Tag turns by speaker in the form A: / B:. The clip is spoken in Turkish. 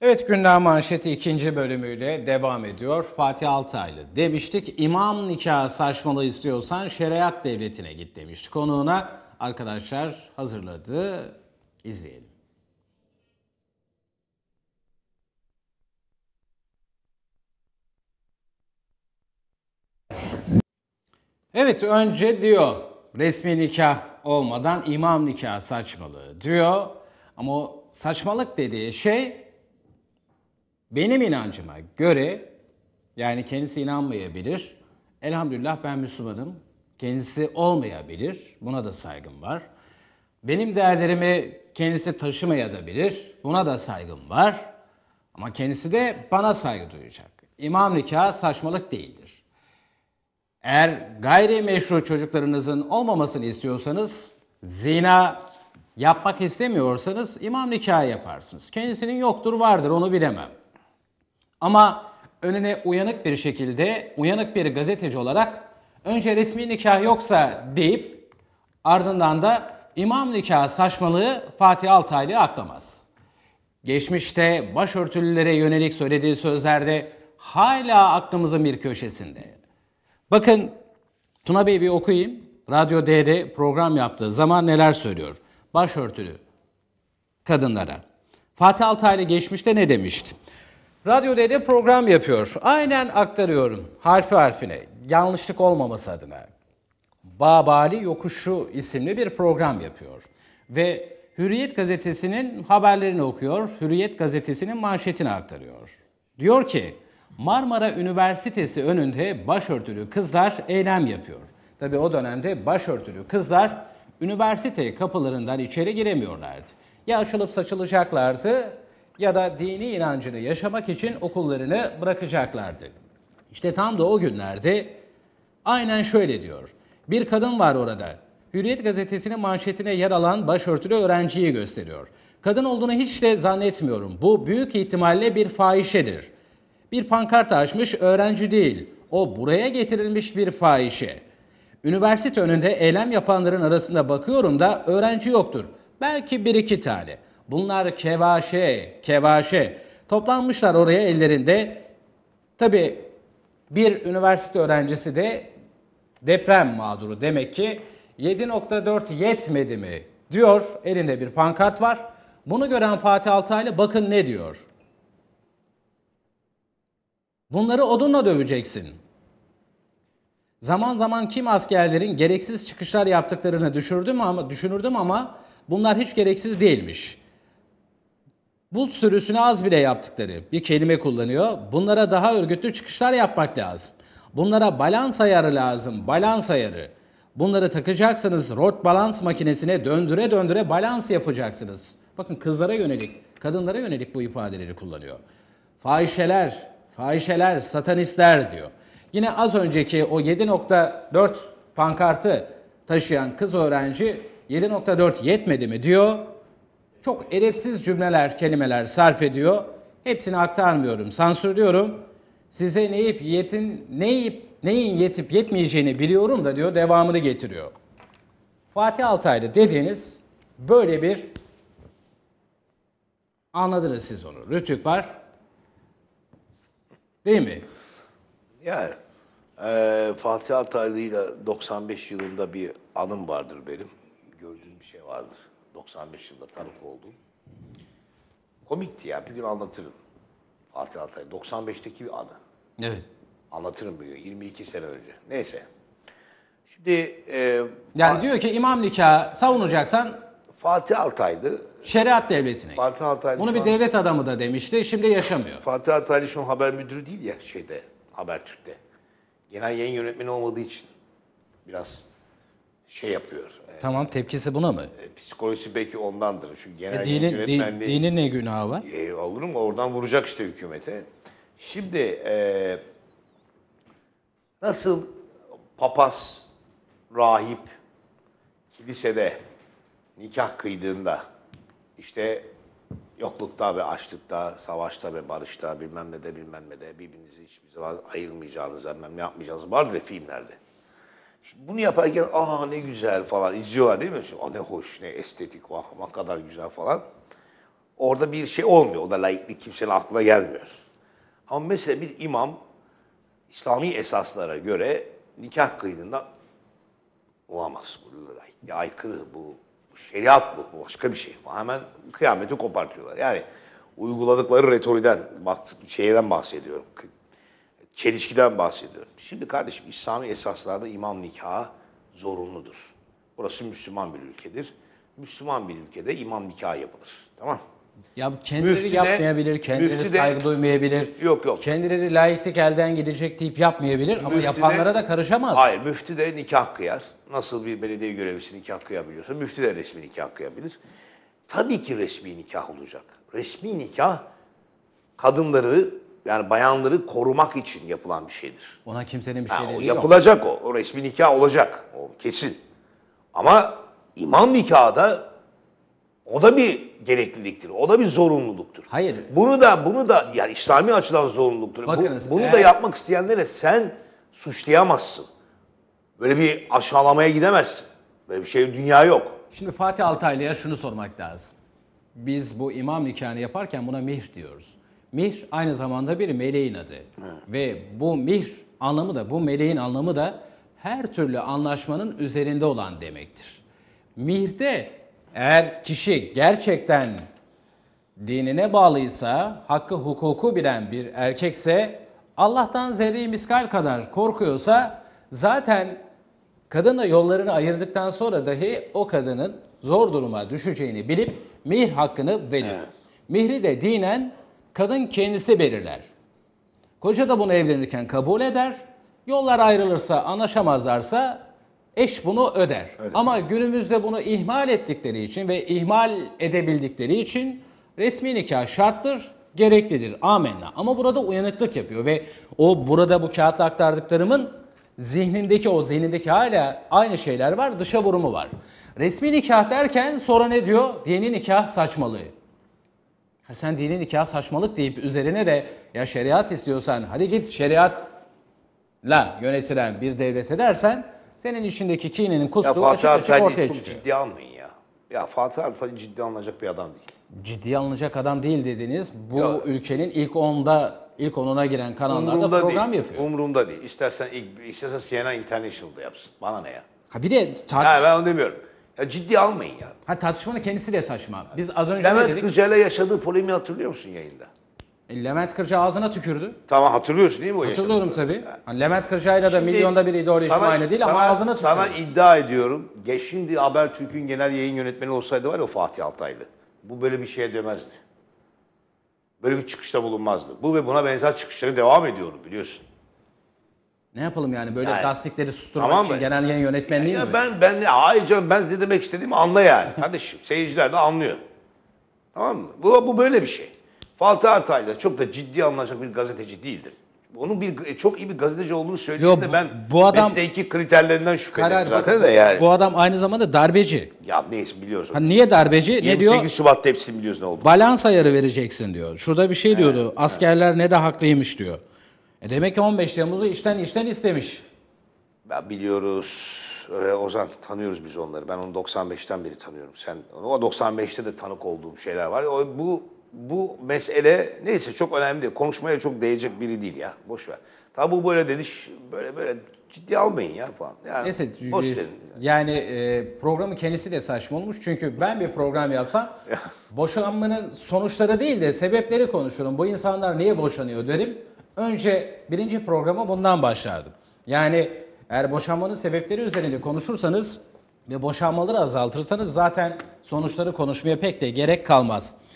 A: Evet gündem manşeti ikinci bölümüyle devam ediyor. Fatih Altaylı demiştik imam nikahı saçmalığı istiyorsan şeriat devletine git demişti. Konuğuna arkadaşlar hazırladı. izleyelim. Evet önce diyor resmi nikah olmadan imam nikahı saçmalığı diyor. Ama o saçmalık dediği şey benim inancıma göre yani kendisi inanmayabilir. Elhamdülillah ben Müslümanım. Kendisi olmayabilir. Buna da saygım var. Benim değerlerimi kendisi taşımayabilir. Buna da saygım var. Ama kendisi de bana saygı duyacak. İmam nikah saçmalık değildir. Eğer gayri meşru çocuklarınızın olmamasını istiyorsanız zina yapmak istemiyorsanız imam nikahı yaparsınız. Kendisinin yoktur vardır onu bilemem. Ama önüne uyanık bir şekilde uyanık bir gazeteci olarak önce resmi nikah yoksa deyip ardından da imam nikahı saçmalığı Fatih Altay'lı aklamaz. Geçmişte başörtülülere yönelik söylediği sözlerde hala aklımızın bir köşesinde. Bakın Tuna Bey bir okuyayım. Radyo D'de program yaptığı zaman neler söylüyor? Başörtülü kadınlara. Fatih Altaylı geçmişte ne demişti? Radyo D'de program yapıyor. Aynen aktarıyorum. Harfi harfine. Yanlışlık olmaması adına. Babali Yokuşu isimli bir program yapıyor. Ve Hürriyet gazetesinin haberlerini okuyor. Hürriyet gazetesinin manşetini aktarıyor. Diyor ki Marmara Üniversitesi önünde başörtülü kızlar eylem yapıyor. Tabi o dönemde başörtülü kızlar üniversite kapılarından içeri giremiyorlardı. Ya açılıp saçılacaklardı ya da dini inancını yaşamak için okullarını bırakacaklardı. İşte tam da o günlerde aynen şöyle diyor. Bir kadın var orada. Hürriyet gazetesinin manşetine yer alan başörtülü öğrenciyi gösteriyor. Kadın olduğunu hiç de zannetmiyorum. Bu büyük ihtimalle bir fahişedir. Bir pankart açmış öğrenci değil. O buraya getirilmiş bir fahişe. Üniversite önünde eylem yapanların arasında bakıyorum da öğrenci yoktur. Belki bir iki tane. Bunlar kevaşe, kevaşe. Toplanmışlar oraya ellerinde. Tabi bir üniversite öğrencisi de deprem mağduru. Demek ki 7.4 yetmedi mi diyor. Elinde bir pankart var. Bunu gören Fatih Altaylı bakın ne diyor. Bunları odunla döveceksin. Zaman zaman kim askerlerin gereksiz çıkışlar yaptıklarını düşürdüm ama düşünürdüm ama bunlar hiç gereksiz değilmiş. Bulut sürüsüne az bile yaptıkları bir kelime kullanıyor. Bunlara daha örgütlü çıkışlar yapmak lazım. Bunlara balans ayarı lazım, balans ayarı. Bunları takacaksınız, rot balans makinesine döndüre döndüre balans yapacaksınız. Bakın kızlara yönelik, kadınlara yönelik bu ifadeleri kullanıyor. Fahişeler, fahişeler, satanistler diyor. Yine az önceki o 7.4 pankartı taşıyan kız öğrenci 7.4 yetmedi mi diyor çok edepsiz cümleler, kelimeler sarf ediyor. Hepsini aktarmıyorum, sansürlüyorum. Size neyip yetin, neyip, neyin yetip yetmeyeceğini biliyorum da diyor, devamını getiriyor. Fatih Altaylı dediğiniz böyle bir anladınız siz onu. Rütük var.
B: Değil mi? Yani e, Fatih Altaylı 95 yılında bir anım vardır benim. Gördüğüm bir şey vardır. 95 yılında tanık oldum. Komikti ya. Bir gün anlatırım. Fatih Altay. 95'teki bir
A: anı. Evet. Anlatırım bir gün. 22
B: sene önce. Neyse.
A: Şimdi e, Yani diyor ki imam nikahı savunacaksan Fatih Altaydı. şeriat devletine. git.
B: Fatih Altaylı
A: Bunu bir an- devlet adamı da demişti. Şimdi yaşamıyor. Fatih
B: Altaylı şu haber müdürü değil ya şeyde. Habertürk'te. Genel yayın yönetmeni olmadığı için. Biraz şey yapıyor.
A: E, tamam tepkisi buna mı?
B: E, psikolojisi belki ondandır. Çünkü e, genel E, dini, yönetmenliği...
A: dini ne günahı var?
B: E, olur mu? Oradan vuracak işte hükümete. Şimdi e, nasıl papaz, rahip kilisede nikah kıydığında işte yoklukta ve açlıkta, savaşta ve barışta bilmem ne de bilmem ne de birbirinizi hiçbir zaman ayırmayacağınıza, bilmem ne yapmayacağınıza vardır ya filmlerde. Şimdi bunu yaparken aha ne güzel falan izliyorlar değil mi? Şimdi, ne hoş, ne estetik, ah ne kadar güzel falan. Orada bir şey olmuyor. O da laiklik kimsenin aklına gelmiyor. Ama mesela bir imam İslami esaslara göre nikah kıydığında olamaz. Bu laikliğe aykırı bu. Şeriat bu. Başka bir şey. Hemen kıyameti kopartıyorlar. Yani uyguladıkları retoriden, şeyden bahsediyorum çelişkiden bahsediyorum. Şimdi kardeşim İslami esaslarda imam nikahı zorunludur. Burası Müslüman bir ülkedir. Müslüman bir ülkede imam nikahı yapılır. Tamam
A: ya kendileri müftüne, yapmayabilir, kendileri müftüde, saygı duymayabilir. Yok yok. Kendileri layıklık elden gidecek deyip yapmayabilir müftüde, ama yapanlara da karışamaz. Hayır, müftü de nikah kıyar.
B: Nasıl bir belediye görevlisi nikah kıyabiliyorsa müftü de resmi nikah kıyabilir. Tabii ki resmi nikah olacak. Resmi nikah kadınları yani bayanları korumak için yapılan bir şeydir.
A: Ona kimsenin bir şey dediği yok. Yapılacak
B: o. O resmi nikah olacak. O kesin. Ama imam nikahı da o da bir gerekliliktir. O da bir zorunluluktur. Hayır. Bunu da bunu da yani İslami açıdan zorunluluktur. Bakınız, Bu, bunu eğer... da yapmak isteyenlere sen suçlayamazsın. Böyle bir aşağılamaya
A: gidemezsin. Böyle bir şey dünya yok. Şimdi Fatih Altaylı'ya şunu sormak lazım. Biz bu imam nikahını yaparken buna mihir diyoruz. Mihr aynı zamanda bir meleğin adı. Evet. Ve bu mihr anlamı da bu meleğin anlamı da her türlü anlaşmanın üzerinde olan demektir. Mihde eğer kişi gerçekten dinine bağlıysa, hakkı hukuku bilen bir erkekse, Allah'tan zerre miskal kadar korkuyorsa zaten kadınla yollarını ayırdıktan sonra dahi o kadının zor duruma düşeceğini bilip mihir hakkını veriyor. Evet. Mihri de dinen kadın kendisi belirler. Koca da bunu evlenirken kabul eder. Yollar ayrılırsa, anlaşamazlarsa eş bunu öder. Evet. Ama günümüzde bunu ihmal ettikleri için ve ihmal edebildikleri için resmi nikah şarttır, gereklidir. Amenna. Ama burada uyanıklık yapıyor ve o burada bu kağıtta aktardıklarımın zihnindeki o zihnindeki hala aynı şeyler var, dışa vurumu var. Resmi nikah derken sonra ne diyor? Dini nikah saçmalığı sen dini nikah saçmalık deyip üzerine de ya şeriat istiyorsan hadi git şeriatla yönetilen bir devlete dersen senin içindeki kininin kustuğu açık açık Antalya ortaya çok çıkıyor.
B: ciddi almayın ya. Ya Fatih Altaylı ciddi alınacak bir adam değil.
A: Ciddiye alınacak adam değil dediniz. Bu Ya- ülkenin ilk onda ilk onuna giren kanallarda program değil. yapıyor.
B: Umurumda değil. İstersen ilk, istersen CNN International'da yapsın. Bana ne ya?
A: Ha bir de tartış- Ha, ben onu demiyorum. Ya ciddi almayın ya. Ha tartışmanın kendisi de saçma. Biz az önce Levent ne dedik? Kırca'yla yaşadığı polemiği hatırlıyor musun yayında? E, Levent Kırca ağzına tükürdü.
B: Tamam hatırlıyorsun
A: değil mi o Hatırlıyorum tabii. Yani. Hani Levent Kırca'yla da Şimdi milyonda bir ideoloji sana- değil ama sana- ağzına tükürdü. Sana
B: iddia ediyorum. Geç şimdi Habertürk'ün genel yayın yönetmeni olsaydı var ya o Fatih Altaylı. Bu böyle bir şeye dömezdi. Böyle bir çıkışta bulunmazdı. Bu ve buna benzer çıkışlara devam ediyorum biliyorsun.
A: Ne yapalım yani böyle Yani. lastikleri susturmak Tamam için mı? genel yayın yönetmenliği mi? Ya
B: ben ben ay canım ben ne demek istediğimi anla yani. Kardeşim seyirciler de anlıyor. Tamam mı? Bu, bu böyle bir şey. Fatih da çok da ciddi anlaşacak bir gazeteci değildir. Onun bir e, çok iyi bir gazeteci olduğunu söylediğinde ben bu adam- mesleki kriterlerinden şüpheleniyorum zaten de yani.
A: Bu adam aynı zamanda darbeci.
B: Ya neyse biliyoruz. Ha, niye darbeci? ne 28 diyor? Şubat'ta hepsini biliyoruz ne oldu.
A: Balans ayarı vereceksin diyor. Şurada bir şey diyordu. Askerler ne de haklıymış diyor. E demek ki 15 Temmuz'u işten işten istemiş.
B: Ya biliyoruz. Ee, Ozan tanıyoruz biz onları. Ben onu 95'ten beri tanıyorum. Sen o 95'te de tanık olduğum şeyler var. O, bu bu mesele neyse çok önemli değil. Konuşmaya çok değecek biri değil ya. Boş ver. Tabi bu böyle dediş böyle böyle ciddi almayın ya falan. Yani, Neyse.
A: Boş e, verin. Yani e, programın kendisi de saçma olmuş. Çünkü ben bir program yapsam boşanmanın sonuçları değil de sebepleri konuşurum. Bu insanlar niye boşanıyor derim. Önce birinci programı bundan başlardım. Yani eğer boşanmanın sebepleri üzerinde konuşursanız ve boşanmaları azaltırsanız zaten sonuçları konuşmaya pek de gerek kalmaz.